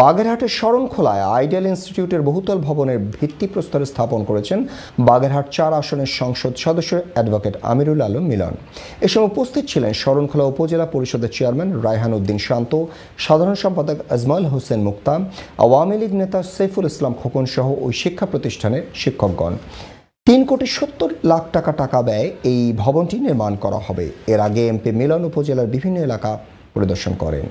বাগেরহাটের শরণখোলায় আইডিয়াল ইনস্টিটিউটের বহুতল ভবনের ভিত্তিপ্রস্তর স্থাপন করেছেন বাগেরহাট চার আসনের সংসদ সদস্য অ্যাডভোকেট আমিরুল আলম মিলন এ সময় উপস্থিত ছিলেন শরণখোলা উপজেলা পরিষদের চেয়ারম্যান রায়হান উদ্দিন শান্ত সাধারণ সম্পাদক আজমাল হোসেন মুক্তা আওয়ামী লীগ নেতা সৈফুল ইসলাম খোকন সহ ওই শিক্ষা প্রতিষ্ঠানের শিক্ষকগণ তিন কোটি সত্তর লাখ টাকা টাকা ব্যয় এই ভবনটি নির্মাণ করা হবে এর আগে এমপি মিলন উপজেলার বিভিন্ন এলাকা পরিদর্শন করেন